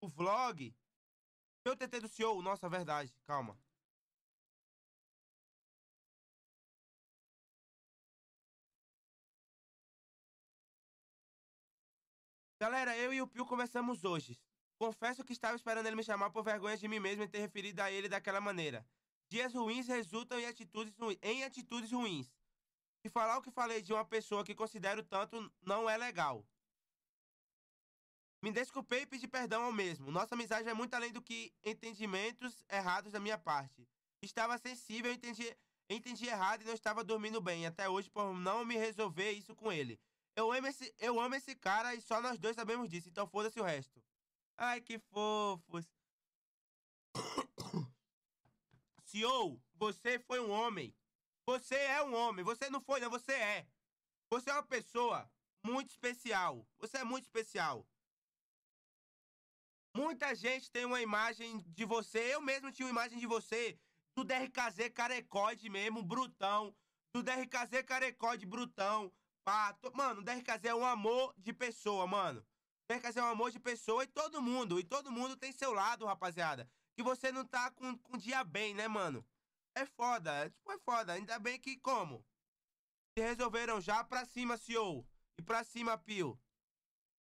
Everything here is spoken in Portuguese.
o vlog. Meu TT do CEO, nossa, verdade, calma. Galera, eu e o Pio conversamos hoje. Confesso que estava esperando ele me chamar por vergonha de mim mesmo e ter referido a ele daquela maneira. Dias ruins resultam em atitudes, ruins, em atitudes ruins. E falar o que falei de uma pessoa que considero tanto não é legal. Me desculpei e pedi perdão ao mesmo. Nossa amizade é muito além do que entendimentos errados da minha parte. Estava sensível, entendi, entendi errado e não estava dormindo bem até hoje por não me resolver isso com ele. Eu amo esse, eu amo esse cara e só nós dois sabemos disso, então foda-se o resto. Ai, que fofos. CEO, você foi um homem. Você é um homem. Você não foi, não, né? você é. Você é uma pessoa muito especial. Você é muito especial. Muita gente tem uma imagem de você, eu mesmo tinha uma imagem de você, do DRKZ carecoide mesmo, brutão. Do DRKZ carecoide brutão. Pato. Mano, o DRKZ é um amor de pessoa, mano. O DRKZ é um amor de pessoa e todo mundo. E todo mundo tem seu lado, rapaziada. Que você não tá com, com dia bem, né, mano? É foda, é, tipo, é foda. Ainda bem que como? Se resolveram já pra cima, CEO. E pra cima, Pio.